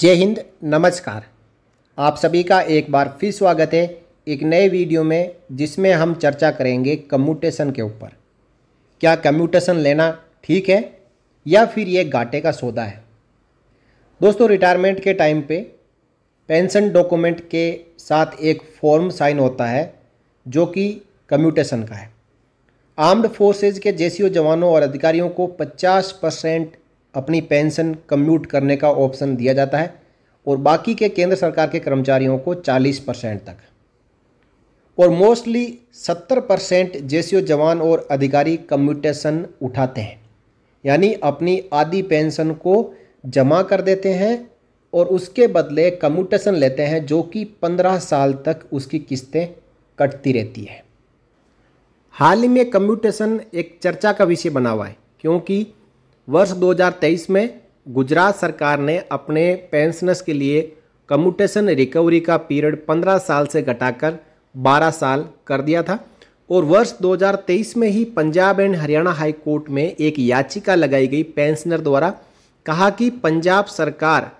जय हिंद नमस्कार आप सभी का एक बार फिर स्वागत है एक नए वीडियो में जिसमें हम चर्चा करेंगे कम्यूटेशन के ऊपर क्या कम्यूटेशन लेना ठीक है या फिर ये घाटे का सौदा है दोस्तों रिटायरमेंट के टाइम पे पेंशन डॉक्यूमेंट के साथ एक फॉर्म साइन होता है जो कि कम्यूटेशन का है आर्म्ड फोर्सेज के जैसी जवानों और अधिकारियों को पचास परसेंट अपनी पेंशन कम्यूट करने का ऑप्शन दिया जाता है और बाकी के केंद्र सरकार के कर्मचारियों को 40 परसेंट तक और मोस्टली 70 परसेंट जेसीओ जवान और अधिकारी कम्यूटेशन उठाते हैं यानी अपनी आधी पेंशन को जमा कर देते हैं और उसके बदले कम्यूटेशन लेते हैं जो कि 15 साल तक उसकी किस्तें कटती रहती है हाल ही में कम्यूटेशन एक चर्चा का विषय बना हुआ है क्योंकि वर्ष 2023 में गुजरात सरकार ने अपने पेंशनर्स के लिए कम्यूटेशन रिकवरी का पीरियड 15 साल से घटाकर 12 साल कर दिया था और वर्ष 2023 में ही Punjab and Haryana high court में एक याचिका लगाई गई पेंशनर द्वारा कहा कि पंजाब सरकार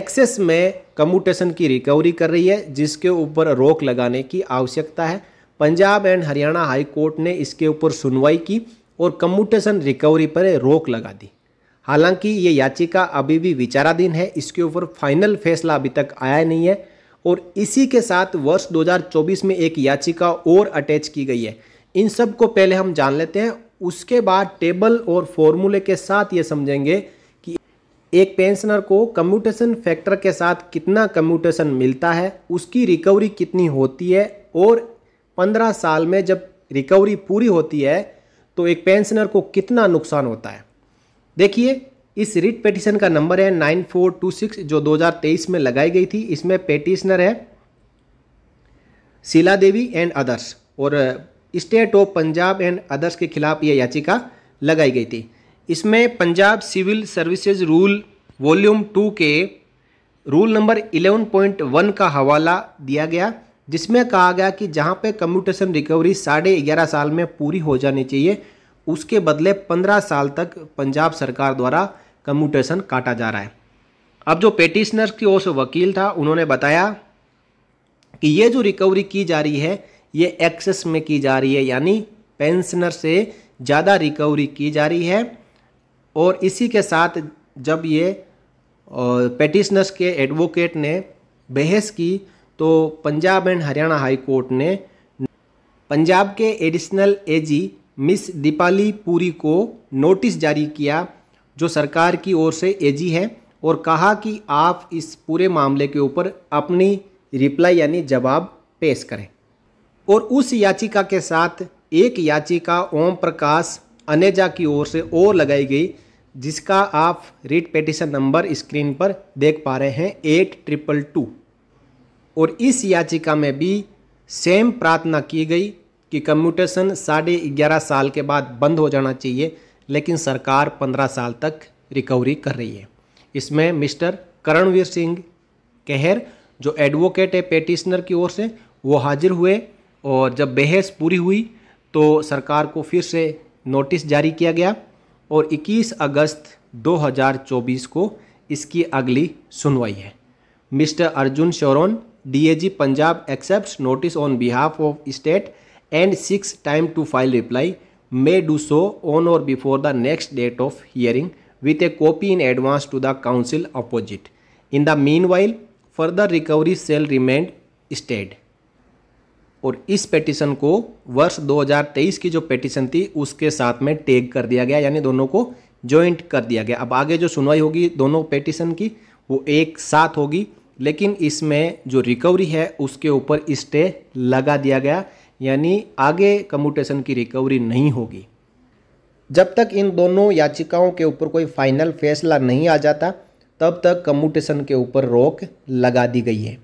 एक्सेस में कम्यूटेशन की रिकवरी कर रही है जिसके ऊपर रोक लगाने की आवश्यकता है Punjab and Haryana high court ने इसके ऊपर सुनवाई की और कम्यूटेशन रिकवरी पर रोक लगा दी हालांकि ये याचिका अभी भी विचाराधीन है इसके ऊपर फाइनल फैसला अभी तक आया नहीं है और इसी के साथ वर्ष 2024 में एक याचिका और अटैच की गई है इन सब को पहले हम जान लेते हैं उसके बाद टेबल और फॉर्मूले के साथ ये समझेंगे कि एक पेंशनर को कम्यूटेशन फैक्टर के साथ कितना कम्यूटेशन मिलता है उसकी रिकवरी कितनी होती है और पंद्रह साल में जब रिकवरी पूरी होती है तो एक पेंशनर को कितना नुकसान होता है देखिए इस रिट पेटिशन का नंबर है 9426 जो 2023 में लगाई गई थी इसमें पेटिशनर है शीला देवी एंड अदर्स और state of Punjab and others के खिलाफ यह याचिका लगाई गई थी इसमें Punjab civil services rule volume two के रूल नंबर 11.1 का हवाला दिया गया जिसमें कहा गया कि जहाँ पे कम्यूटेशन रिकवरी साढ़े ग्यारह साल में पूरी हो जानी चाहिए उसके बदले पंद्रह साल तक पंजाब सरकार द्वारा कम्यूटेशन काटा जा रहा है अब जो पेटिशनर की ओर से वकील था उन्होंने बताया कि ये जो रिकवरी की जा रही है ये एक्सेस में की जा रही है यानी पेंशनर से ज़्यादा रिकवरी की जा रही है और इसी के साथ जब ये पेटिशनर्स के एडवोकेट ने बहस की तो Punjab and Haryana high court ने पंजाब के additional AG miss Deepali Puri को नोटिस जारी किया जो सरकार की ओर से एजी है और कहा कि आप इस पूरे मामले के ऊपर अपनी रिप्लाई यानी जवाब पेश करें और उस याचिका के साथ एक याचिका ओम प्रकाश अनेजा की ओर से और लगाई गई जिसका आप रीट पेटिशन नंबर स्क्रीन पर देख पा रहे हैं एट ट्रिपल टू और इस याचिका में भी सेम प्रार्थना की गई कि कम्यूटेशन साढ़े ग्यारह साल के बाद बंद हो जाना चाहिए लेकिन सरकार पंद्रह साल तक रिकवरी कर रही है इसमें मिस्टर करणवीर सिंह कहर जो एडवोकेट है पेटिशनर की ओर से वो हाजिर हुए और जब बहस पूरी हुई तो सरकार को फिर से नोटिस जारी किया गया और 21 अगस्त 2024 को इसकी अगली सुनवाई है mister Arjun Sheoran DAG Punjab accept notice on behalf of state and seeks time to file reply may do so on or before the next date of hearing with a copy in advance to the counsel opposite in the meanwhile further recovery shall remain stayed और इस petition को वर्ष 2023 की जो petition थी उसके साथ में टेग कर दिया गया यानी दोनों को ज्वाइंट कर दिया गया अब आगे जो सुनवाई होगी दोनों पेटिशन की वो एक साथ होगी लेकिन इसमें जो रिकवरी है उसके ऊपर स्टे लगा दिया गया यानी आगे कम्यूटेशन की रिकवरी नहीं होगी जब तक इन दोनों याचिकाओं के ऊपर कोई फाइनल फैसला नहीं आ जाता तब तक कम्यूटेशन के ऊपर रोक लगा दी गई है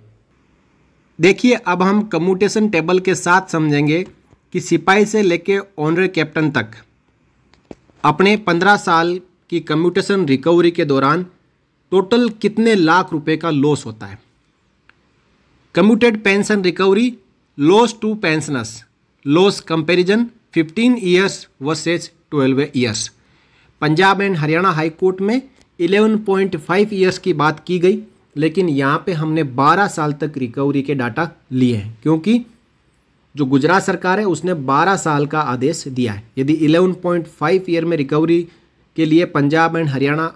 देखिए अब हम कम्यूटेशन टेबल के साथ समझेंगे कि सिपाही से लेके ऑनरे कैप्टन तक अपने पंद्रह साल की कम्यूटेशन रिकवरी के दौरान टोटल कितने लाख रुपए का लॉस होता है commuted pension recovery loss to pensioners loss comparison 15 years versus 12 years Punjab and Haryana high court में 11.5 ईयर्स की बात की गई लेकिन यहाँ पे हमने 12 साल तक रिकवरी के डाटा लिए हैं क्योंकि जो गुजरात सरकार है उसने 12 साल का आदेश दिया है यदि 11.5 ईयर में रिकवरी के लिए Punjab and Haryana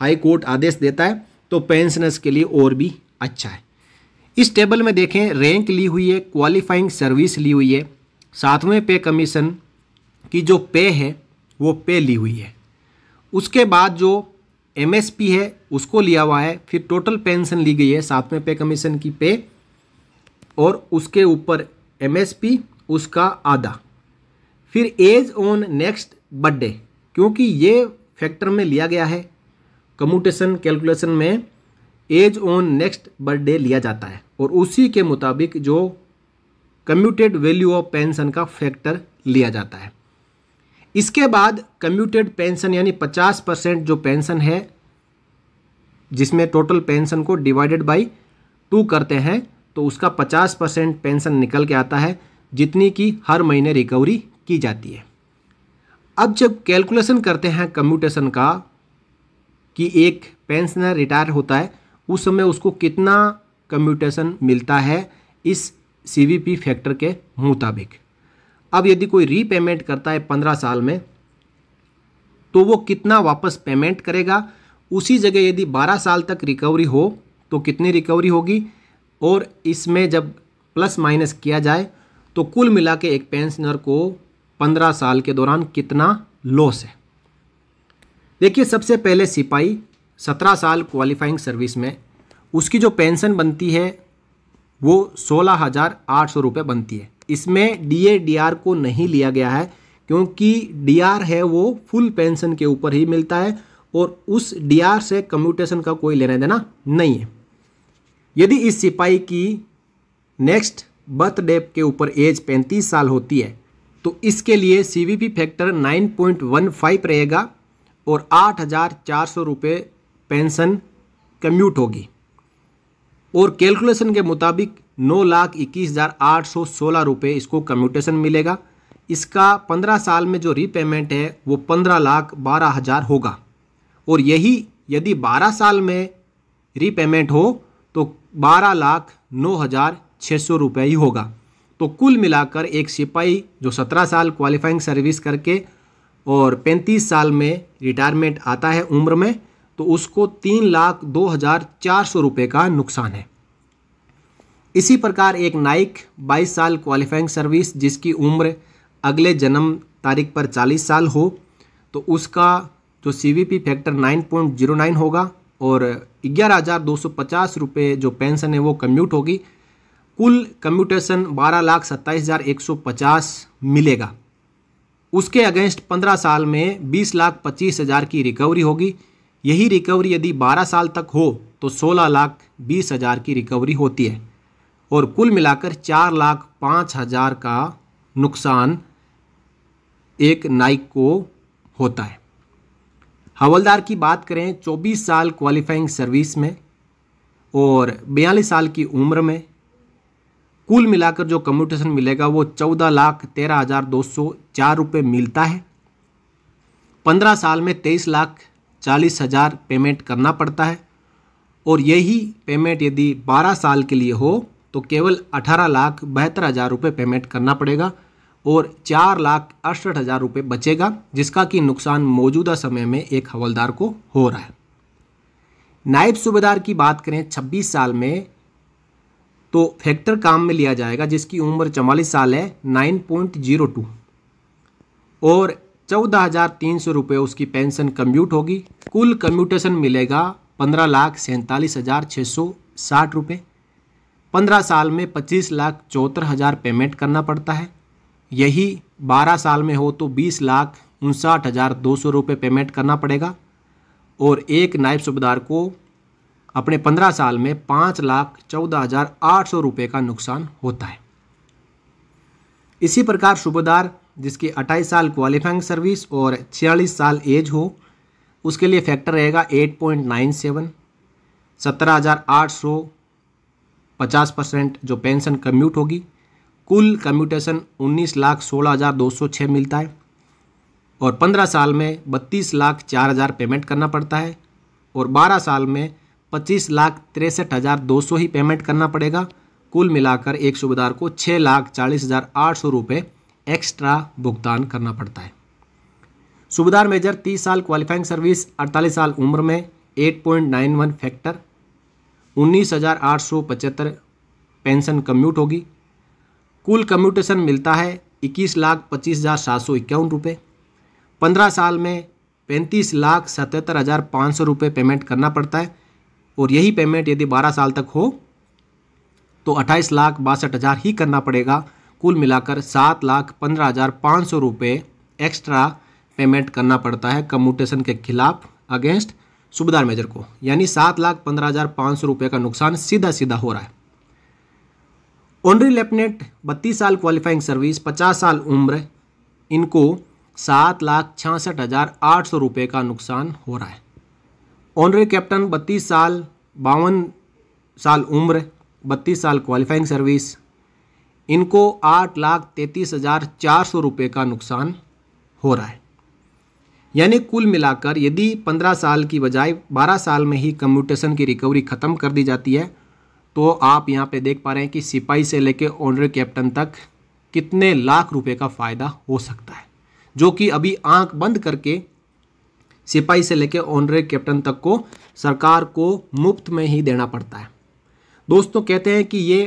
high court आदेश देता है तो पेंशनर्स के लिए और भी अच्छा है इस टेबल में देखें रैंक ली हुई है क्वालिफाइंग सर्विस ली हुई है सातवें पे कमीशन की जो पे है वो पे ली हुई है उसके बाद जो एमएसपी है उसको लिया हुआ है फिर टोटल पेंशन ली गई है सातवें पे कमीशन की पे और उसके ऊपर एमएसपी उसका आधा फिर एज ऑन नेक्स्ट बर्थडे क्योंकि ये फैक्टर में लिया गया है कम्यूटेशन कैलकुलेशन में एज ऑन नेक्स्ट बर्थडे लिया जाता है और उसी के मुताबिक जो कम्यूटेड वैल्यू ऑफ पेंशन का फैक्टर लिया जाता है इसके बाद कम्यूटेड पेंशन यानी 50 परसेंट जो पेंशन है जिसमें टोटल पेंशन को डिवाइडेड बाय टू करते हैं तो उसका 50 परसेंट पेंशन निकल के आता है जितनी की हर महीने रिकवरी की जाती है अब जब कैलकुलेशन करते हैं कम्यूटेशन का कि एक पेंशनर रिटायर होता है उस समय उसको कितना कम्यूटेशन मिलता है इस सीवीपी फैक्टर के मुताबिक अब यदि कोई रीपेमेंट करता है पंद्रह साल में तो वो कितना वापस पेमेंट करेगा उसी जगह यदि बारह साल तक रिकवरी हो तो कितनी रिकवरी होगी और इसमें जब प्लस माइनस किया जाए तो कुल मिला के एक पेंशनर को पंद्रह साल के दौरान कितना लॉस है देखिए सबसे पहले सिपाही सत्रह साल क्वालिफाइंग सर्विस में उसकी जो पेंशन बनती है वो सोलह हज़ार आठ सौ रुपये बनती है इसमें डी ए डी आर को नहीं लिया गया है क्योंकि डी आर है वो फुल पेंशन के ऊपर ही मिलता है और उस डी आर से कम्यूटेशन का कोई लेना देना नहीं है यदि इस सिपाही की नेक्स्ट बर्थडे के ऊपर एज पैंतीस साल होती है तो इसके लिए C V P factor nine point one five रहेगा और आठ हज़ार चार सौ रुपये पेंशन कम्यूट होगी और कैलकुलेशन के मुताबिक नौ लाख इक्कीस हज़ार आठ सौ सोलह रुपये इसको कम्यूटेशन मिलेगा इसका पंद्रह साल में जो रीपेमेंट है वो पंद्रह लाख बारह हज़ार होगा और यही यदि बारह साल में रीपेमेंट हो तो बारह लाख नौ हज़ार छः सौ रुपये ही होगा तो कुल मिलाकर एक सिपाही जो सत्रह साल क्वालिफाइंग सर्विस करके और पैंतीस साल में रिटायरमेंट आता है उम्र में तो उसको तीन लाख दो हज़ार चार सौ रुपये का नुकसान है इसी प्रकार एक नाइक 22 साल क्वालिफाइंग सर्विस जिसकी उम्र अगले जन्म तारीख पर 40 साल हो तो उसका जो सीवीपी फैक्टर 9.09 होगा और ग्यारह हज़ार दो सौ पचास रुपये जो पेंशन है वो कम्यूट होगी कुल कम्यूटेशन बारह लाख सत्ताईस हज़ार एक सौ पचास मिलेगा उसके अगेंस्ट पंद्रह साल में बीस लाख पच्चीस हज़ार की रिकवरी होगी यही रिकवरी यदि बारह साल तक हो तो सोलह लाख बीस हज़ार की रिकवरी होती है और कुल मिलाकर चार लाख पाँच हज़ार का नुकसान एक नाइक को होता है हवलदार की बात करें 24 साल क्वालिफाइंग सर्विस में और बयालीस साल की उम्र में कुल मिलाकर जो कम्यूटेशन मिलेगा वो चौदह लाख तेरह हज़ार दो सौ चार रुपये मिलता है पंद्रह साल में तेईस लाख चालीस हज़ार पेमेंट करना पड़ता है और यही पेमेंट यदि बारह साल के लिए हो तो केवल अठारह लाख बहत्तर हज़ार रुपये पेमेंट करना पड़ेगा और चार लाख अड़सठ हज़ार रुपये बचेगा जिसका कि नुकसान मौजूदा समय में एक हवलदार को हो रहा है नायब सूबेदार की बात करें 26 साल में तो फैक्टर काम में लिया जाएगा जिसकी उम्र चवालीस साल है नाइन पॉइंट जीरो टू और चौदह हज़ार तीन सौ रुपये उसकी पेंशन कम्यूट होगी कुल कम्यूटेशन मिलेगा पंद्रह लाख सैंतालीस हज़ार छः सौ साठ रुपये पंद्रह साल में पच्चीस लाख चौहत्तर हज़ार पेमेंट करना पड़ता है यही बारह साल में हो तो बीस लाख उनसाठ हज़ार दो सौ रुपये पेमेंट करना पड़ेगा और एक नायब सुबेदार को अपने पंद्रह साल में पाँच लाख चौदह हजार आठ सौ रुपये का नुकसान होता है इसी प्रकार सूबेदार जिसकी अट्ठाईस साल क्वालिफाइंग सर्विस और छियालीस साल एज हो उसके लिए फैक्टर रहेगा एट पॉइंट नाइन सेवन सत्रह हजार आठ सौ पचास परसेंट जो पेंशन कम्यूट होगी कुल कम्यूटेशन उन्नीस लाख सोलह हज़ार दो सौ छः मिलता है और पंद्रह साल में बत्तीस लाख चार हज़ार पेमेंट करना पड़ता है और बारह साल में पच्चीस लाख तिरसठ हज़ार दो सौ ही पेमेंट करना पड़ेगा कुल मिलाकर एक सूबेदार को छः लाख चालीस हज़ार आठ सौ रुपये एक्स्ट्रा भुगतान करना पड़ता है सूबेदार मेजर तीस साल क्वालिफाइंग सर्विस अड़तालीस साल उम्र में eight point nine one factor उन्नीस हज़ार आठ सौ पचहत्तर पेंशन कम्यूट होगी कुल कम्यूटेशन मिलता है इक्कीस लाख पच्चीस हज़ार सात सौ इक्यावन रुपये पंद्रह साल में पैंतीस लाख सतहत्तर हज़ार पाँच सौ रुपये पेमेंट करना पड़ता है और यही पेमेंट यदि बारह साल तक हो तो अट्ठाईस लाख बासठ हज़ार ही करना पड़ेगा कुल मिलाकर सात लाख पंद्रह हज़ार पाँच सौ रुपये एक्स्ट्रा पेमेंट करना पड़ता है कम्यूटेशन के खिलाफ अगेंस्ट सुबेदार मेजर को यानी सात लाख पंद्रह हज़ार पाँच सौ रुपये का नुकसान सीधा सीधा हो रहा है ऑनरी लेफ्टिनेंट बत्तीस साल क्वालिफाइंग सर्विस पचास साल उम्र इनको सात लाख छियासठ हज़ार आठ सौ रुपये का नुकसान हो रहा है ऑनरे कैप्टन बत्तीस साल बावन साल उम्र बत्तीस साल क्वालिफाइंग सर्विस इनको आठ लाख तैंतीस हज़ार चार सौ रुपये का नुकसान हो रहा है यानी कुल मिलाकर यदि पंद्रह साल की बजाय बारह साल में ही कम्यूटेशन की रिकवरी ख़त्म कर दी जाती है तो आप यहाँ पे देख पा रहे हैं कि सिपाही से लेके ऑनरे कैप्टन तक कितने लाख रुपए का फ़ायदा हो सकता है जो कि अभी आंख बंद करके सिपाही से लेकर ऑनरे कैप्टन तक को सरकार को मुफ्त में ही देना पड़ता है दोस्तों कहते हैं कि ये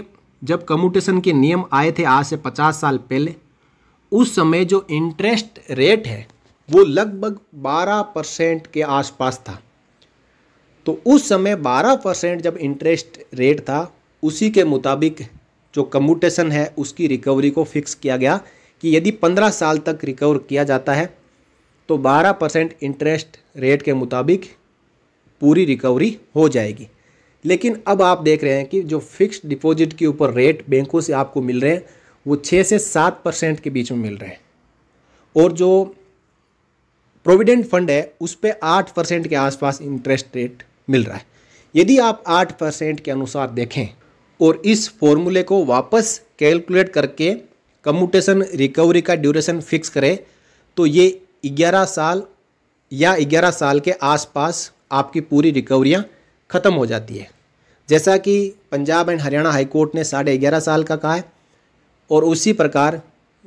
जब कम्यूटेशन के नियम आए थे आज से पचास साल पहले उस समय जो इंटरेस्ट रेट है वो लगभग 12 परसेंट के आसपास था तो उस समय 12 परसेंट जब इंटरेस्ट रेट था उसी के मुताबिक जो कम्यूटेशन है उसकी रिकवरी को फिक्स किया गया कि यदि 15 साल तक रिकवर किया जाता है तो 12 परसेंट इंटरेस्ट रेट के मुताबिक पूरी रिकवरी हो जाएगी लेकिन अब आप देख रहे हैं कि जो फिक्स्ड डिपॉजिट के ऊपर रेट बैंकों से आपको मिल रहे हैं वो छः से सात परसेंट के बीच में मिल रहे हैं और जो प्रोविडेंट फंड है उस पर आठ परसेंट के आसपास इंटरेस्ट रेट मिल रहा है यदि आप आठ परसेंट के अनुसार देखें और इस फॉर्मूले को वापस कैलकुलेट करके कम्यूटेशन रिकवरी का ड्यूरेशन फिक्स करें तो ये ग्यारह साल या ग्यारह साल के आसपास आपकी पूरी रिकवरियाँ ख़त्म हो जाती है जैसा कि पंजाब एंड हरियाणा हाईकोर्ट ने साढ़े ग्यारह साल का कहा है और उसी प्रकार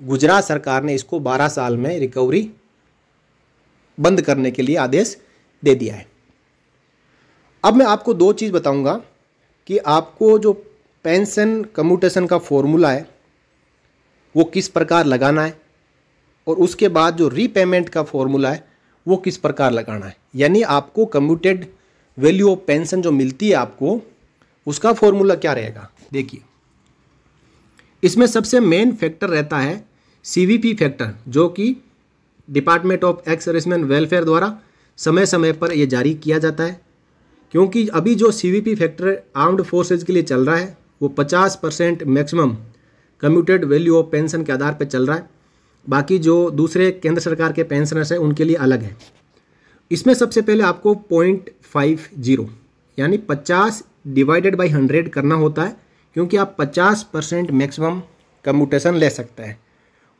गुजरात सरकार ने इसको बारह साल में रिकवरी बंद करने के लिए आदेश दे दिया है अब मैं आपको दो चीज़ बताऊंगा कि आपको जो पेंशन कम्यूटेशन का फॉर्मूला है वो किस प्रकार लगाना है और उसके बाद जो रीपेमेंट का फॉर्मूला है वो किस प्रकार लगाना है यानी आपको कम्यूटेड वैल्यू ऑफ पेंशन जो मिलती है आपको उसका फॉर्मूला क्या रहेगा देखिए इसमें सबसे मेन फैक्टर रहता है सीवीपी फैक्टर जो कि department of ex serviceman welfare द्वारा समय समय पर यह जारी किया जाता है क्योंकि अभी जो सीवीपी फैक्टर आर्म्ड फोर्सेज के लिए चल रहा है वो 50 percent maximum commuted value of pension के आधार पर चल रहा है बाकी जो दूसरे केंद्र सरकार के पेंशनर्स हैं उनके लिए अलग है इसमें सबसे पहले आपको पॉइंट फाइव जीरो यानी पचास डिवाइडेड बाई हंड्रेड करना होता है क्योंकि आप पचास परसेंट मैक्सिमम कम्यूटेशन ले सकते हैं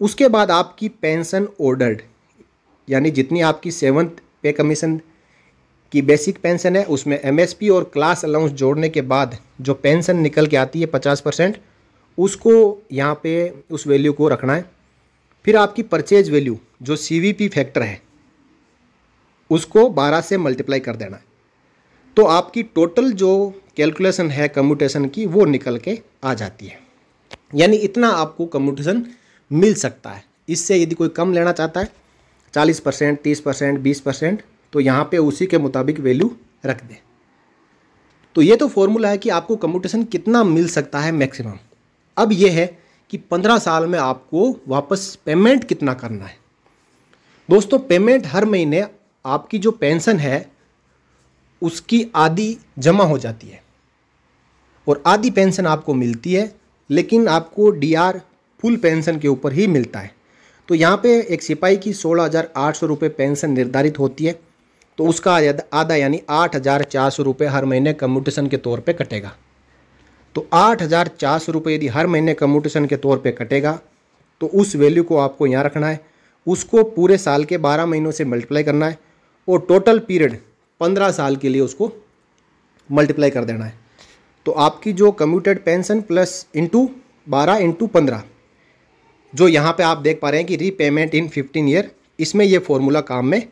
उसके बाद आपकी पेंशन ऑर्डर्ड यानी जितनी आपकी सेवन्थ पे कमीशन की बेसिक पेंशन है उसमें एमएसपी और क्लास अलाउंस जोड़ने के बाद जो पेंशन निकल के आती है पचास परसेंट उसको यहाँ पे उस वैल्यू को रखना है फिर आपकी परचेज वैल्यू जो सी फैक्टर है उसको 12 से मल्टीप्लाई कर देना है तो आपकी टोटल जो कैलकुलेशन है कम्यूटेशन की वो निकल के आ जाती है यानी इतना आपको कम्यूटेशन मिल सकता है इससे यदि कोई कम लेना चाहता है चालीस परसेंट तीस परसेंट बीस परसेंट तो यहाँ पे उसी के मुताबिक वैल्यू रख दें तो ये तो फॉर्मूला है कि आपको कम्यूटेशन कितना मिल सकता है मैक्सिमम अब यह है कि पंद्रह साल में आपको वापस पेमेंट कितना करना है दोस्तों पेमेंट हर महीने आपकी जो पेंशन है उसकी आधी जमा हो जाती है और आधी पेंशन आपको मिलती है लेकिन आपको डीआर फुल पेंशन के ऊपर ही मिलता है तो यहाँ पे एक सिपाही की सोलह हज़ार आठ सौ रुपये पेंशन निर्धारित होती है तो उसका आधा यानी आठ हज़ार चार सौ रुपये हर महीने कम्यूटेशन के तौर पे कटेगा तो आठ हज़ार चार सौ रुपये यदि हर महीने कम्यूटेशन के तौर पे कटेगा तो उस वैल्यू को आपको यहाँ रखना है उसको पूरे साल के बारह महीनों से मल्टीप्लाई करना है और टोटल पीरियड पंद्रह साल के लिए उसको मल्टीप्लाई कर देना है तो आपकी जो कम्यूटेड पेंशन प्लस इंटू बारह इंटू पंद्रह जो यहाँ पे आप देख पा रहे हैं कि रीपेमेंट इन फिफ्टीन ईयर इसमें यह फॉर्मूला काम में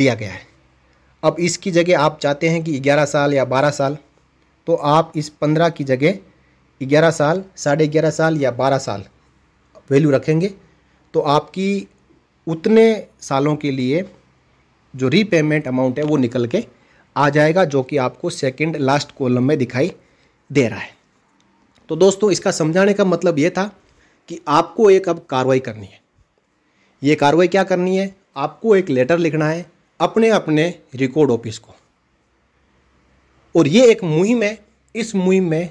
लिया गया है अब इसकी जगह आप चाहते हैं कि ग्यारह साल या बारह साल तो आप इस पंद्रह की जगह ग्यारह साल साढ़े ग्यारह साल या बारह साल वैल्यू रखेंगे तो आपकी उतने सालों के लिए जो रीपेमेंट अमाउंट है वो निकल के आ जाएगा जो कि आपको सेकंड लास्ट कॉलम में दिखाई दे रहा है तो दोस्तों इसका समझाने का मतलब ये था कि आपको एक अब कार्रवाई करनी है ये कार्रवाई क्या करनी है आपको एक लेटर लिखना है अपने अपने रिकॉर्ड ऑफिस को और ये एक मुहिम है इस मुहिम में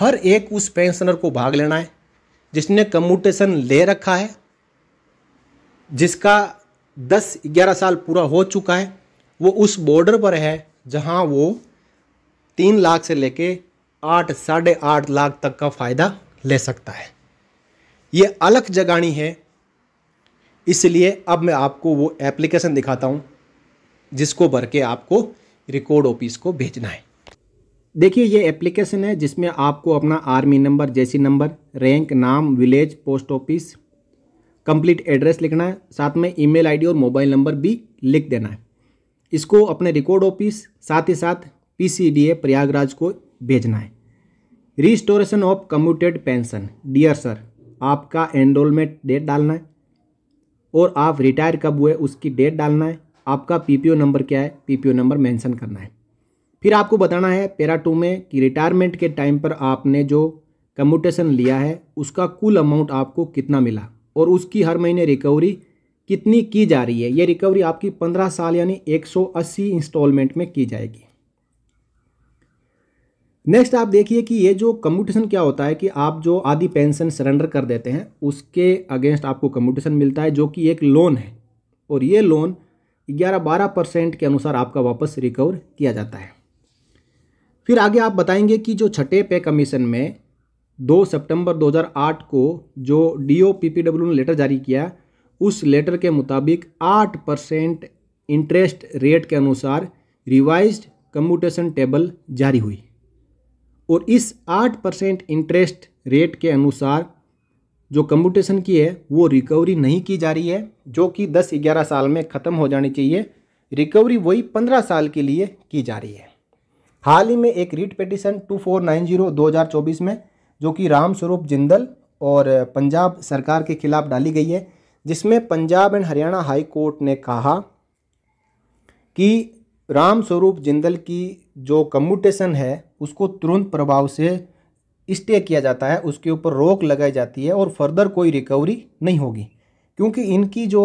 हर एक उस पेंशनर को भाग लेना है जिसने कम्यूटेशन ले रखा है जिसका 10-11 साल पूरा हो चुका है वो उस बॉर्डर पर है जहां वो तीन लाख से लेके आठ साढ़े आठ लाख तक का फ़ायदा ले सकता है ये अलग जगानी है इसलिए अब मैं आपको वो एप्लीकेशन दिखाता हूँ जिसको भर के आपको रिकॉर्ड ऑफिस को भेजना है देखिए ये एप्लीकेशन है जिसमें आपको अपना आर्मी नंबर जैसी नंबर रैंक नाम village post office complete address लिखना है साथ में ईमेल आईडी और मोबाइल नंबर भी लिख देना है इसको अपने रिकॉर्ड ऑफिस साथ ही साथ पीसीडीए प्रयागराज को भेजना है restoration of commuted pension dear sir आपका एनरोलमेंट डेट डालना है और आप रिटायर कब हुए उसकी डेट डालना है आपका पीपीओ नंबर क्या है पीपीओ नंबर मेंशन करना है फिर आपको बताना है पैरा टू में कि रिटायरमेंट के टाइम पर आपने जो कम्यूटेशन लिया है उसका कुल अमाउंट आपको कितना मिला और उसकी हर महीने रिकवरी कितनी की जा रही है ये रिकवरी आपकी पंद्रह साल यानी एक सौ अस्सी इंस्टॉलमेंट में की जाएगी नेक्स्ट आप देखिए कि ये जो कम्यूटेशन क्या होता है कि आप जो आधी पेंशन सरेंडर कर देते हैं उसके अगेंस्ट आपको कम्यूटेशन मिलता है जो कि एक लोन है और ये लोन ग्यारह बारह परसेंट के अनुसार आपका वापस रिकवर किया जाता है फिर आगे आप बताएंगे कि जो छठे पे कमीशन में 2 सितंबर 2008 को जो D O P P W ने लेटर जारी किया उस लेटर के मुताबिक 8 परसेंट इंटरेस्ट रेट के अनुसार रिवाइज कम्यूटेशन टेबल जारी हुई और इस 8 परसेंट इंटरेस्ट रेट के अनुसार जो कम्यूटेशन की है वो रिकवरी नहीं की जा रही है जो कि 10-11 साल में ख़त्म हो जानी चाहिए रिकवरी वही 15 साल के लिए की जा रही है हाल ही में एक रीट पिटिशन 2490 2024 में जो कि रामस्वरूप जिंदल और पंजाब सरकार के खिलाफ डाली गई है जिसमें Punjab and Haryana high court ने कहा कि राम स्वरूप जिंदल की जो कम्यूटेशन है उसको तुरंत प्रभाव से स्टे किया जाता है उसके ऊपर रोक लगाई जाती है और फर्दर कोई रिकवरी नहीं होगी क्योंकि इनकी जो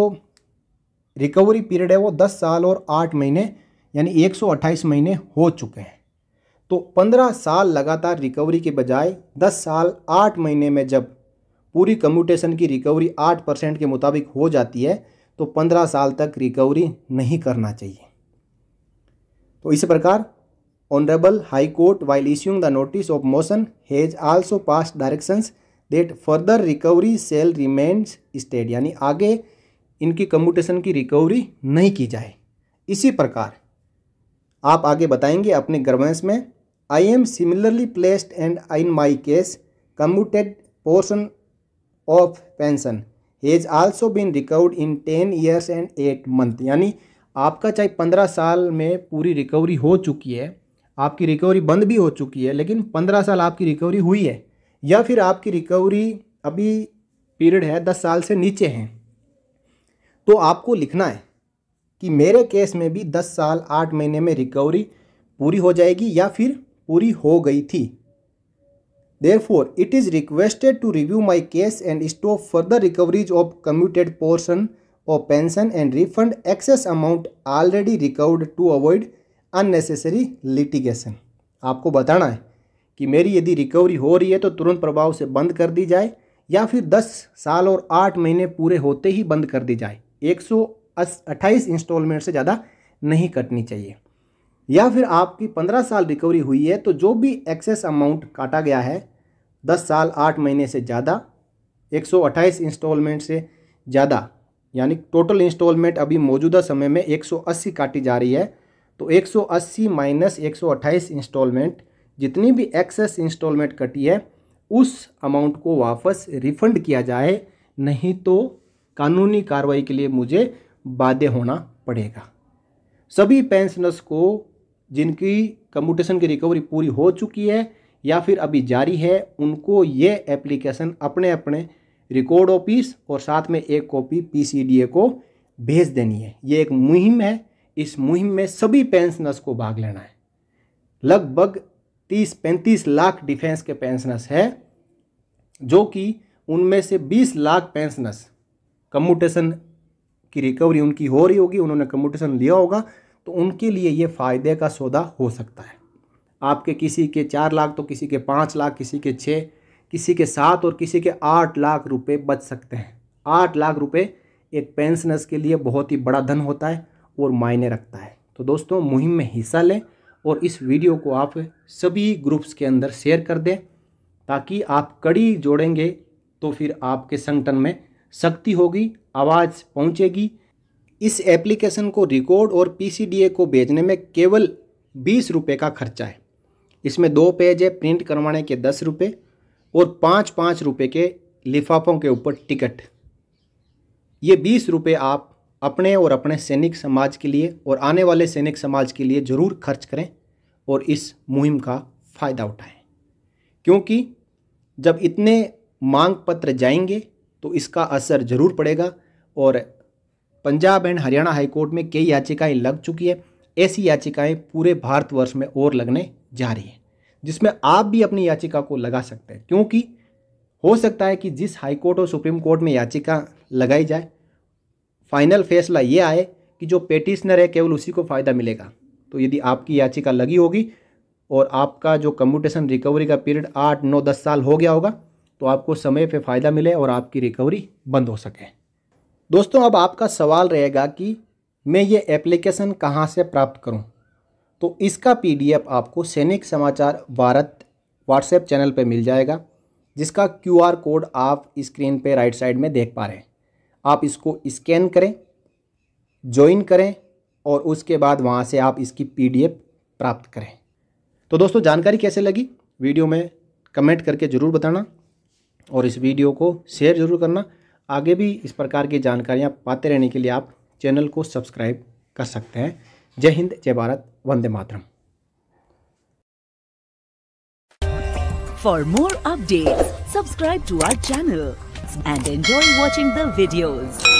रिकवरी पीरियड है वो दस साल और आठ महीने यानी एक सौ अट्ठाईस महीने हो चुके हैं तो पंद्रह साल लगातार रिकवरी के बजाय दस साल आठ महीने में जब पूरी कम्यूटेशन की रिकवरी आठ परसेंट के मुताबिक हो जाती है तो पंद्रह साल तक रिकवरी नहीं करना चाहिए तो इसी प्रकार honourable high court while issuing the notice of motion has also pass directions that further recovery shall remains stayed यानी आगे इनकी कम्यूटेशन की रिकवरी नहीं की जाए इसी प्रकार आप आगे बताएंगे अपने गर्वेंस में I am similarly placed and in my case commuted portion of pension has also been recovered in ten years and eight month यानी आपका चाहे पंद्रह साल में पूरी रिकवरी हो चुकी है आपकी रिकवरी बंद भी हो चुकी है लेकिन पंद्रह साल आपकी रिकवरी हुई है या फिर आपकी रिकवरी अभी पीरियड है दस साल से नीचे हैं तो आपको लिखना है कि मेरे केस में भी दस साल आठ महीने में रिकवरी पूरी हो जाएगी या फिर पूरी हो गई थी therefore it is requested to review my case and stop further recoveries of commuted portion of pension and refund excess amount already recovered to avoid unnecessary litigation आपको बताना है कि मेरी यदि रिकवरी हो रही है तो तुरंत प्रभाव से बंद कर दी जाए या फिर 10 साल और 8 महीने पूरे होते ही बंद कर दी जाए एक सौ इंस्टॉलमेंट से ज़्यादा नहीं कटनी चाहिए या फिर आपकी पंद्रह साल रिकवरी हुई है तो जो भी एक्सेस अमाउंट काटा गया है दस साल आठ महीने से ज़्यादा एक सौ अट्ठाईस इंस्टॉलमेंट से ज़्यादा यानी टोटल इंस्टॉलमेंट अभी मौजूदा समय में एक सौ अस्सी काटी जा रही है तो एक सौ अस्सी माइनस एक सौ अट्ठाईस इंस्टॉलमेंट जितनी भी एक्सेस इंस्टॉलमेंट कटी है उस अमाउंट को वापस रिफंड किया जाए नहीं तो कानूनी कार्रवाई के लिए मुझे बाध्य होना पड़ेगा सभी पेंशनर्स को जिनकी कम्यूटेशन की रिकवरी पूरी हो चुकी है या फिर अभी जारी है उनको ये एप्लीकेशन अपने अपने रिकॉर्ड ऑफिस और साथ में एक कॉपी पीसीडीए को भेज देनी है ये एक मुहिम है इस मुहिम में सभी पेंशनर्स को भाग लेना है लगभग तीस पैंतीस लाख डिफेंस के पेंशनर्स है जो कि उनमें से बीस लाख पेंशनर्स कम्यूटेशन की रिकवरी उनकी हो रही होगी उन्होंने कम्यूटेशन लिया होगा तो उनके लिए ये फ़ायदे का सौदा हो सकता है आपके किसी के चार लाख तो किसी के पाँच लाख किसी के छः किसी के सात और किसी के आठ लाख रुपए बच सकते हैं आठ लाख रुपए एक पेंशनर्स के लिए बहुत ही बड़ा धन होता है और मायने रखता है तो दोस्तों मुहिम में हिस्सा लें और इस वीडियो को आप सभी ग्रुप्स के अंदर शेयर कर दें ताकि आप कड़ी जोड़ेंगे तो फिर आपके संगठन में शक्ति होगी आवाज़ पहुँचेगी इस एप्लीकेशन को रिकॉर्ड और पीसीडीए को भेजने में केवल बीस रुपये का खर्चा है इसमें दो पेज है प्रिंट करवाने के दस रुपये और पाँच पाँच रुपये के लिफाफों के ऊपर टिकट ये बीस रुपये आप अपने और अपने सैनिक समाज के लिए और आने वाले सैनिक समाज के लिए ज़रूर खर्च करें और इस मुहिम का फ़ायदा उठाएं क्योंकि जब इतने मांग पत्र जाएंगे तो इसका असर ज़रूर पड़ेगा और पंजाब एंड हरियाणा हाईकोर्ट में कई याचिकाएं लग चुकी है ऐसी याचिकाएं पूरे भारतवर्ष में और लगने जा रही हैं जिसमें आप भी अपनी याचिका को लगा सकते हैं क्योंकि हो सकता है कि जिस हाईकोर्ट और सुप्रीम कोर्ट में याचिका लगाई जाए फाइनल फैसला ये आए कि जो पेटिशनर है केवल उसी को फ़ायदा मिलेगा तो यदि आपकी याचिका लगी होगी और आपका जो कम्यूटेशन रिकवरी का पीरियड आठ नौ दस साल हो गया होगा तो आपको समय पे फ़ायदा मिले और आपकी रिकवरी बंद हो सके दोस्तों अब आपका सवाल रहेगा कि मैं ये एप्लीकेशन कहाँ से प्राप्त करूँ तो इसका पीडीएफ आपको सैनिक समाचार भारत व्हाट्सएप चैनल पर मिल जाएगा जिसका क्यूआर कोड आप स्क्रीन पर राइट साइड में देख पा रहे हैं आप इसको स्कैन करें ज्वाइन करें और उसके बाद वहाँ से आप इसकी पीडीएफ प्राप्त करें तो दोस्तों जानकारी कैसे लगी वीडियो में कमेंट करके ज़रूर बताना और इस वीडियो को शेयर ज़रूर करना आगे भी इस प्रकार की जानकारियाँ पाते रहने के लिए आप चैनल को सब्सक्राइब कर सकते हैं जय हिंद जय भारत वंदे मातरम for more update subscribe to our channel and enjoy watching the videos